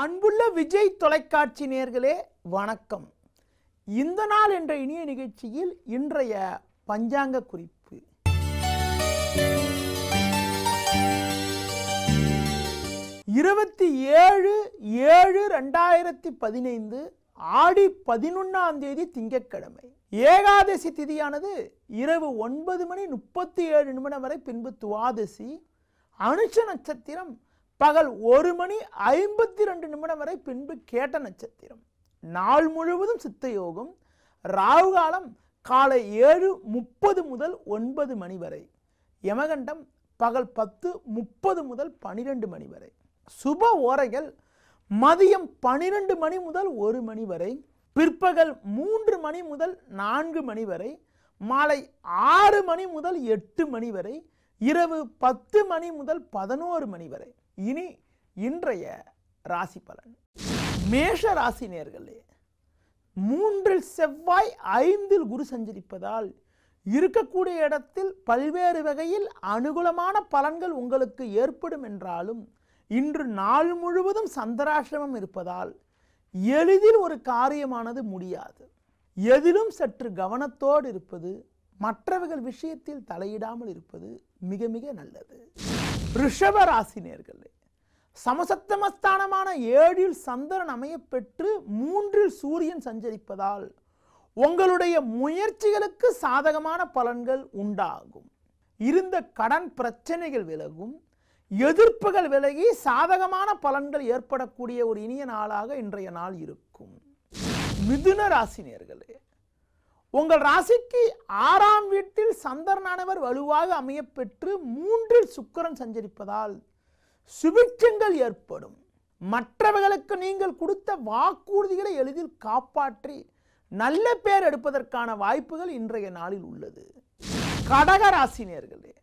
அன்புள்ள விஜய் தொலைக்காட்சி நேர்களே வணக்கம் இந்த நாள் என்ற இனிய நிகழ்ச்சியில் இன்றைய பஞ்சாங்க குறிப்பு இருபத்தி ஏழு ஏழு ரெண்டாயிரத்தி பதினைந்து ஆடி பதினொன்றாம் தேதி திங்கட்கிழமை ஏகாதசி திதியானது இரவு ஒன்பது மணி முப்பத்தி ஏழு நிமிடம் வரை பின்பு துவாதசி அனுஷ நட்சத்திரம் பகல் ஒரு மணி ஐம்பத்தி ரெண்டு நிமிடம் வரை பின்பு கேட்ட நட்சத்திரம் நாள் முழுவதும் சித்த ராகு காலம் காலை ஏழு முப்பது முதல் ஒன்பது மணி வரை யமகண்டம் பகல் பத்து முப்பது முதல் பனிரெண்டு மணி வரை சுப ஓரைகள் மதியம் பனிரெண்டு மணி முதல் ஒரு மணி வரை பிற்பகல் மூன்று மணி முதல் நான்கு மணி வரை மாலை ஆறு மணி முதல் எட்டு மணி வரை இரவு பத்து மணி முதல் பதினோரு மணி வரை இனி இன்றைய ராசி பலன் மேஷ ராசி நேர்களே மூன்றில் செவ்வாய் ஐந்தில் குரு சஞ்சரிப்பதால் இருக்கக்கூடிய இடத்தில் பல்வேறு வகையில் அனுகூலமான பலன்கள் உங்களுக்கு ஏற்படும் என்றாலும் இன்று நாள் முழுவதும் சந்திராசிரமம் இருப்பதால் எளிதில் ஒரு காரியமானது முடியாது எதிலும் சற்று கவனத்தோடு இருப்பது மற்றவர்கள் விஷயத்தில் தலையிடாமல் இருப்பது மிக மிக நல்லது ரிஷப நேர்களே சமசத்தமஸ்தானமான ஏழில் சந்திரன் அமைய பெற்று மூன்றில் சூரியன் சஞ்சரிப்பதால் உங்களுடைய முயற்சிகளுக்கு சாதகமான பலன்கள் உண்டாகும் இருந்த கடன் பிரச்சனைகள் விலகும் எதிர்ப்புகள் விலகி சாதகமான பலன்கள் ஏற்படக்கூடிய ஒரு இனிய நாளாக இன்றைய நாள் இருக்கும் மிதுன ராசினியர்களே உங்கள் ராசிக்கு ஆறாம் வீட்டில் சந்தரனானவர் வலுவாக அமையப்பெற்று மூன்றில் சுக்கரன் சஞ்சரிப்பதால் சுபிட்சங்கள் ஏற்படும் மற்றவர்களுக்கு நீங்கள் கொடுத்த வாக்குறுதிகளை எளிதில் காப்பாற்றி நல்ல பேர் எடுப்பதற்கான வாய்ப்புகள் இன்றைய நாளில் உள்ளது கடக ராசினியர்களே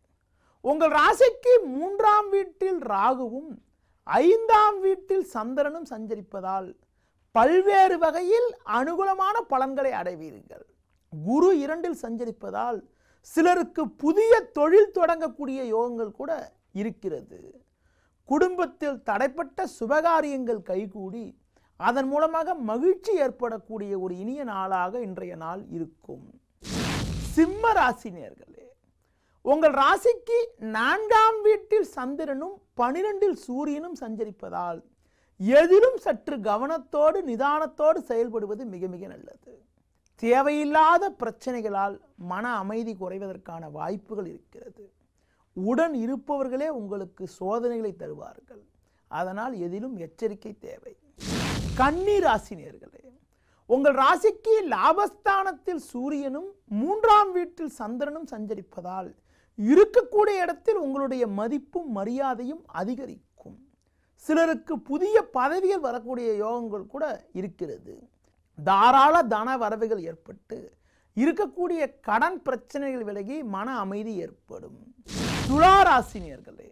உங்கள் ராசிக்கு மூன்றாம் வீட்டில் ராகுவும் ஐந்தாம் வீட்டில் சந்திரனும் சஞ்சரிப்பதால் பல்வேறு வகையில் அனுகூலமான பலன்களை அடைவீர்கள் குரு இரண்டில் சஞ்சரிப்பதால் சிலருக்கு புதிய தொழில் தொடங்கக்கூடிய யோகங்கள் கூட இருக்கிறது குடும்பத்தில் தடைப்பட்ட சுபகாரியங்கள் கைகூடி அதன் மூலமாக மகிழ்ச்சி ஏற்படக்கூடிய ஒரு இனிய நாளாக இன்றைய நாள் இருக்கும் சிம்ம ராசினியர்களே உங்கள் ராசிக்கு நான்காம் வீட்டில் சந்திரனும் பனிரெண்டில் சூரியனும் சஞ்சரிப்பதால் எதிலும் சற்று கவனத்தோடு நிதானத்தோடு செயல்படுவது மிக மிக நல்லது தேவையில்லாத பிரச்சனைகளால் மன அமைதி குறைவதற்கான வாய்ப்புகள் இருக்கிறது உடன் இருப்பவர்களே உங்களுக்கு சோதனைகளை தருவார்கள் அதனால் எதிலும் எச்சரிக்கை தேவை கன்னி ராசினியர்களே உங்கள் ராசிக்கு லாபஸ்தானத்தில் சூரியனும் மூன்றாம் வீட்டில் சந்திரனும் சஞ்சரிப்பதால் இருக்கக்கூடிய இடத்தில் உங்களுடைய மதிப்பும் மரியாதையும் அதிகரிக்கும் சிலருக்கு புதிய பதவிகள் வரக்கூடிய யோகங்கள் கூட இருக்கிறது தாராள தன வரவுகள் ஏற்பட்டு இருக்கக்கூடிய கடன் பிரச்சனைகள் விலகி மன அமைதி ஏற்படும் ராசினியர்களே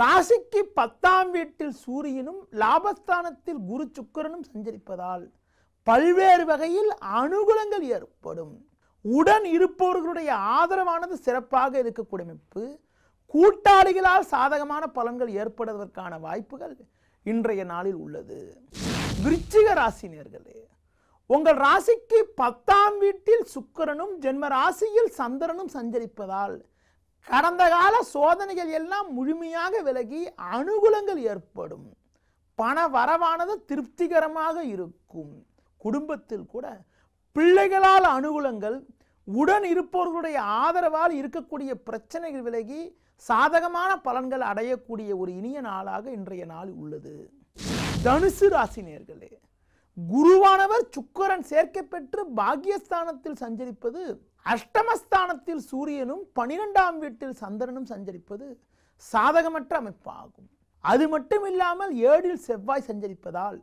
ராசிக்கு பத்தாம் வீட்டில் சூரியனும் லாபஸ்தானத்தில் குரு சுக்கரனும் சஞ்சரிப்பதால் பல்வேறு வகையில் அனுகூலங்கள் ஏற்படும் உடன் இருப்பவர்களுடைய ஆதரவானது சிறப்பாக இருக்கக்கூடிய அமைப்பு கூட்டாளிகளால் சாதகமான பலன்கள் ஏற்படுவதற்கான வாய்ப்புகள் இன்றைய நாளில் உள்ளது விருச்சிக ராசினியர்களே உங்கள் ராசிக்கு பத்தாம் வீட்டில் சுக்கரனும் ஜென்ம ராசியில் சந்திரனும் சஞ்சரிப்பதால் கடந்த கால சோதனைகள் எல்லாம் முழுமையாக விலகி அனுகூலங்கள் ஏற்படும் பண வரவானது திருப்திகரமாக இருக்கும் குடும்பத்தில் கூட பிள்ளைகளால் அனுகூலங்கள் உடன் இருப்பவர்களுடைய ஆதரவால் இருக்கக்கூடிய பிரச்சனைகள் விலகி சாதகமான பலன்கள் அடையக்கூடிய ஒரு இனிய நாளாக இன்றைய நாள் உள்ளது தனுசு ராசினியர்களே குருவானவர் சுக்கரன் சேர்க்கை பெற்று பாக்யஸ்தானத்தில் சஞ்சரிப்பது அஷ்டமஸ்தானத்தில் சூரியனும் பனிரெண்டாம் வீட்டில் சந்திரனும் சஞ்சரிப்பது சாதகமற்ற அமைப்பாகும் அது மட்டும் இல்லாமல் ஏழில் செவ்வாய் சஞ்சரிப்பதால்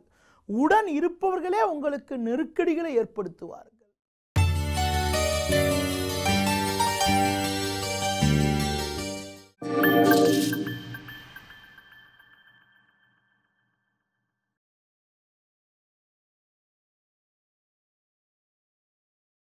உடன் இருப்பவர்களே உங்களுக்கு நெருக்கடிகளை ஏற்படுத்துவார்கள்